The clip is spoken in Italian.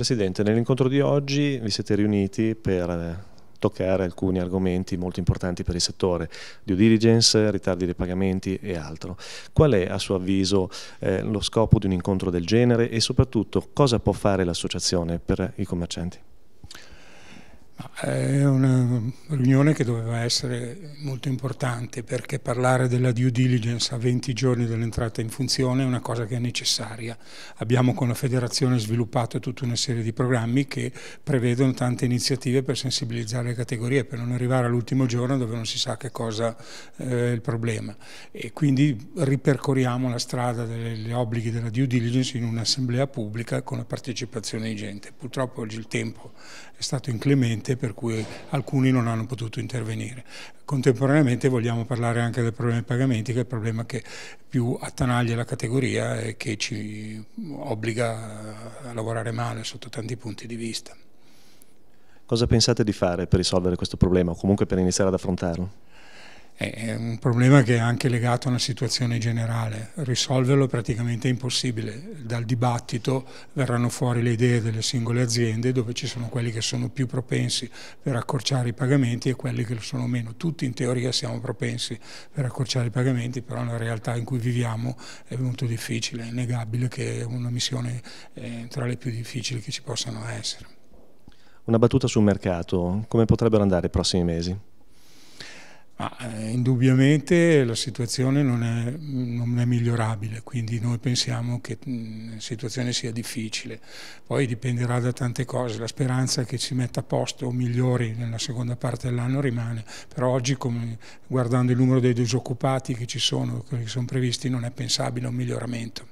Presidente, nell'incontro di oggi vi siete riuniti per eh, toccare alcuni argomenti molto importanti per il settore, due diligence, ritardi dei pagamenti e altro. Qual è a suo avviso eh, lo scopo di un incontro del genere e soprattutto cosa può fare l'associazione per i commercianti? È una riunione che doveva essere molto importante perché parlare della due diligence a 20 giorni dell'entrata in funzione è una cosa che è necessaria. Abbiamo con la federazione sviluppato tutta una serie di programmi che prevedono tante iniziative per sensibilizzare le categorie, per non arrivare all'ultimo giorno dove non si sa che cosa è eh, il problema. E quindi ripercorriamo la strada degli obblighi della due diligence in un'assemblea pubblica con la partecipazione di gente. Purtroppo oggi il tempo è stato inclemente limite per cui alcuni non hanno potuto intervenire. Contemporaneamente vogliamo parlare anche del problema dei pagamenti che è il problema che più attanaglia la categoria e che ci obbliga a lavorare male sotto tanti punti di vista. Cosa pensate di fare per risolvere questo problema o comunque per iniziare ad affrontarlo? è un problema che è anche legato a una situazione generale, risolverlo è praticamente impossibile, dal dibattito verranno fuori le idee delle singole aziende dove ci sono quelli che sono più propensi per accorciare i pagamenti e quelli che lo sono meno, tutti in teoria siamo propensi per accorciare i pagamenti, però nella realtà in cui viviamo è molto difficile, è innegabile che è una missione tra le più difficili che ci possano essere. Una battuta sul mercato, come potrebbero andare i prossimi mesi? Ma eh, indubbiamente la situazione non è, non è, migliorabile, quindi noi pensiamo che mm, la situazione sia difficile. Poi dipenderà da tante cose, la speranza che ci metta a posto o migliori nella seconda parte dell'anno rimane, però oggi come, guardando il numero dei disoccupati che ci sono, quelli che sono previsti, non è pensabile un miglioramento.